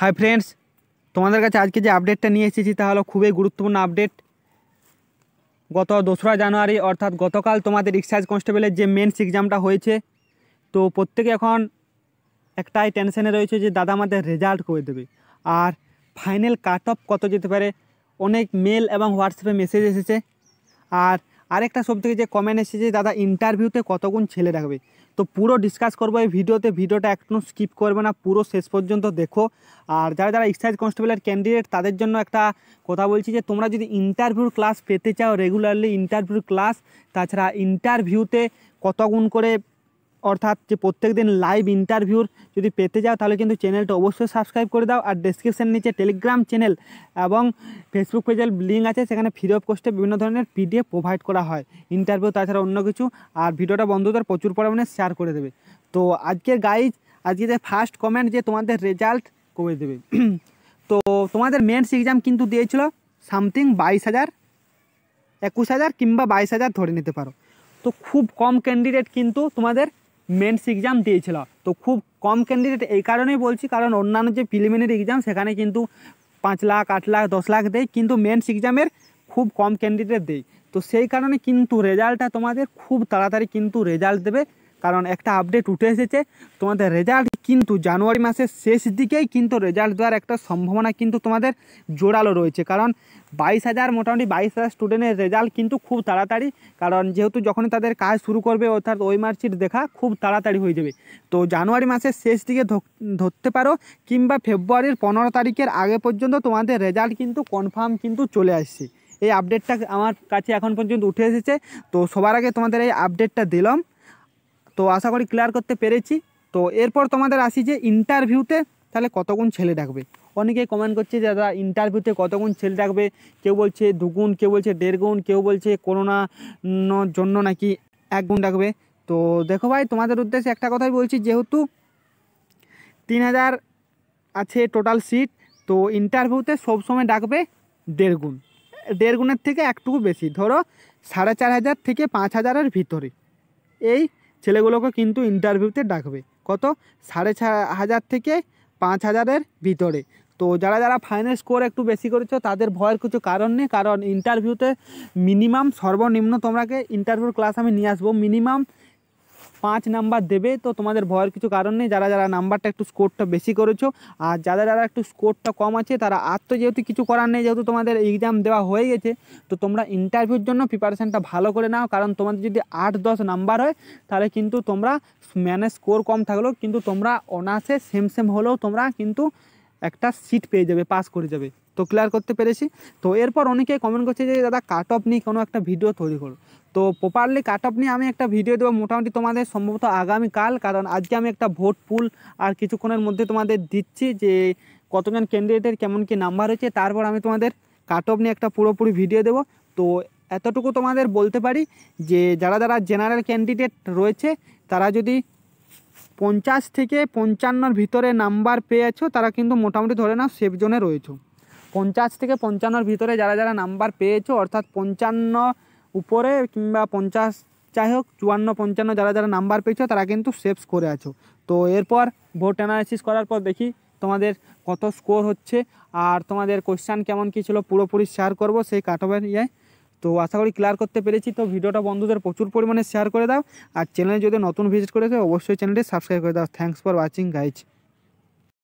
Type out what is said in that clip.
hi friends তোমাদের কাছে আজকে যে আপডেটটা নিয়ে এসেছি তা হলো খুবই গুরুত্বপূর্ণ আপডেট গত দোসরা জানুয়ারি অর্থাৎ গতকাল তোমাদের এক্সাইজ কনস্টেবলের যে মেন্স এক্সামটা হয়েছে তো প্রত্যেকে এখন একটাই টেনশনে রয়েছে যে দাদা আমাদের রেজাল্ট করে দেবে আর ফাইনাল কাট অফ কত যেতে পারে অনেক মেল এবং হোয়াটসঅ্যাপে মেসেজ এসেছে আর আরেকটা সব থেকে যে কমেন্ট এসেছে দাদা ইন্টারভিউতে কতগুণ ছেলে রাখবে তো পুরো ডিসকাস করবো এই ভিডিওতে ভিডিওটা একটু স্কিপ করবে না পুরো শেষ পর্যন্ত দেখো আর যারা যারা এক্সাইজ কনস্টেবলের ক্যান্ডিডেট তাদের জন্য একটা কথা বলছি যে তোমরা যদি ইন্টারভিউর ক্লাস পেতে চাও রেগুলারলি ইন্টারভিউর ক্লাস তাছাড়া ইন্টারভিউতে কতগুণ করে অর্থাৎ যে প্রত্যেক দিন লাইভ ইন্টারভিউর যদি পেতে যাও তাহলে কিন্তু চ্যানেলটা অবশ্যই সাবস্ক্রাইব করে দাও আর ডিসক্রিপশান নিচে টেলিগ্রাম চ্যানেল এবং ফেসবুক পেজের লিঙ্ক আছে সেখানে ফ্রি অফ কোস্টে বিভিন্ন ধরনের পিডিএফ প্রোভাইড করা হয় ইন্টারভিউ তাছাড়া অন্য কিছু আর ভিডিওটা বন্ধুদের প্রচুর পরিমাণে শেয়ার করে দেবে তো আজকের গাইজ আজকে যে ফার্স্ট কমেন্ট যে তোমাদের রেজাল্ট করে দেবে তো তোমাদের মেন্স এক্সাম কিন্তু দিয়েছিল সামথিং বাইশ হাজার একুশ হাজার কিংবা বাইশ হাজার ধরে নিতে পারো তো খুব কম ক্যান্ডিডেট কিন্তু তোমাদের মেন্স এক্সাম দিয়েছিল তো খুব কম ক্যান্ডিডেট এই কারণেই বলছি কারণ অন্যান্য যে প্রিলিমিনারি এক্সাম সেখানে কিন্তু পাঁচ লাখ আট লাখ দশ লাখ দেয় কিন্তু মেন্স এক্সামের খুব কম ক্যান্ডিডেট দেয় তো সেই কারণে কিন্তু রেজাল্টটা তোমাদের খুব তাড়াতাড়ি কিন্তু রেজাল্ট দেবে কারণ একটা আপডেট উঠে এসেছে তোমাদের রেজাল্ট কিন্তু জানুয়ারি মাসের শেষ দিকেই কিন্তু রেজাল্ট দেওয়ার একটা সম্ভাবনা কিন্তু তোমাদের জোরালো রয়েছে কারণ বাইশ হাজার মোটামুটি বাইশ হাজার স্টুডেন্টের রেজাল্ট কিন্তু খুব তাড়াতাড়ি কারণ যেহেতু যখনই তাদের কাজ শুরু করবে অর্থাৎ ওই মার্কশিট দেখা খুব তাড়াতাড়ি হয়ে যাবে তো জানুয়ারি মাসের শেষ দিকে ধরতে পারো কিংবা ফেব্রুয়ারির পনেরো তারিখের আগে পর্যন্ত তোমাদের রেজাল্ট কিন্তু কনফার্ম কিন্তু চলে আসছে এই আপডেটটা আমার কাছে এখন পর্যন্ত উঠে এসেছে তো সবার আগে তোমাদের এই আপডেটটা দিলাম তো আশা করি ক্লিয়ার করতে পেরেছি তো এরপর তোমাদের আসি যে ইন্টারভিউতে তাহলে কতগুণ ছেলে ডাকবে অনেকে কমেন্ট করছে যে দাদা ইন্টারভিউতে কতগুণ ছেলে ডাকবে কেউ বলছে দুগুণ কেউ বলছে দেড় গুণ কেউ বলছে করোনা জন্য নাকি এক গুণ ডাকবে তো দেখো ভাই তোমাদের উদ্দেশ্যে একটা কথাই বলছি যেহেতু তিন হাজার আছে টোটাল সিট তো ইন্টারভিউতে সবসময় ডাকবে দেড় গুণ দেড় গুণের থেকে একটুকু বেশি ধরো সাড়ে চার হাজার থেকে পাঁচ হাজারের ভিতরে এই ছেলেগুলোকে কিন্তু ইন্টারভিউতে ডাকবে কত সাড়ে হাজার থেকে পাঁচ হাজারের ভিতরে তো যারা যারা ফাইনাল স্কোর একটু বেশি করেছো তাদের ভয়ের কিছু কারণ নেই কারণ ইন্টারভিউতে মিনিমাম সর্বনিম্ন তোমরাকে ইন্টারভিউর ক্লাস আমি নিয়ে আসবো মিনিমাম পাঁচ নাম্বার দেবে তো তোমাদের ভয়ের কিছু কারণ নেই যারা যারা নাম্বারটা একটু স্কোরটা বেশি করেছো আর যারা যারা একটু স্কোরটা কম আছে তারা আর তো যেহেতু কিছু করার নেই যেহেতু তোমাদের এক্সাম দেওয়া হয়ে গেছে তো তোমরা ইন্টারভিউর জন্য প্রিপারেশানটা ভালো করে নাও কারণ তোমাদের যদি আট দশ নাম্বার হয় তাহলে কিন্তু তোমরা ম্যানে স্কোর কম থাকলেও কিন্তু তোমরা অনার্সে সেম সেম হলেও তোমরা কিন্তু একটা সিট পেয়ে যাবে পাস করে যাবে তো ক্লিয়ার করতে পেরেছি তো এরপর অনেকে কমেন্ট করছে যে দাদা কাট অফ নিয়ে কোনো একটা ভিডিও তৈরি করো তো প্রপারলি কাট অফ নিয়ে আমি একটা ভিডিও দেবো মোটামুটি তোমাদের সম্ভবত আগামীকাল কারণ আজকে আমি একটা ভোট পুল আর কিছুক্ষণের মধ্যে তোমাদের দিচ্ছি যে কতজন ক্যান্ডিডেটের কেমন কি নাম্বার হয়েছে তারপর আমি তোমাদের কাট অফ নিয়ে একটা পুরোপুরি ভিডিও দেবো তো এতটুকু তোমাদের বলতে পারি যে যারা যারা জেনারেল ক্যান্ডিডেট রয়েছে তারা যদি পঞ্চাশ থেকে পঞ্চান্নর ভিতরে নাম্বার পেয়েছো তারা কিন্তু মোটামুটি ধরে নাও সেফ জোনে রয়েছ পঞ্চাশ থেকে পঞ্চান্নর ভিতরে যারা যারা নাম্বার পেয়েছো অর্থাৎ পঞ্চান্ন উপরে কিংবা পঞ্চাশ যাই হোক চুয়ান্ন পঞ্চান্ন যারা যারা নাম্বার পেয়েছো তারা কিন্তু সেভ করে আছো তো এরপর ভোট অ্যানালাইসিস করার পর দেখি তোমাদের কত স্কোর হচ্ছে আর তোমাদের কোশ্চান কেমন কী ছিল পুরোপুরি শেয়ার করব সেই কাট ইয়ে তো আশা করি ক্লিয়ার করতে পেরেছি তো ভিডিওটা বন্ধুদের প্রচুর পরিমাণে শেয়ার করে দাও আর চ্যানেলে যদি নতুন ভিজিট করে অবশ্যই চ্যানেলটি সাবস্ক্রাইব করে দাও থ্যাংকস ফর ওয়াচিং গাইজ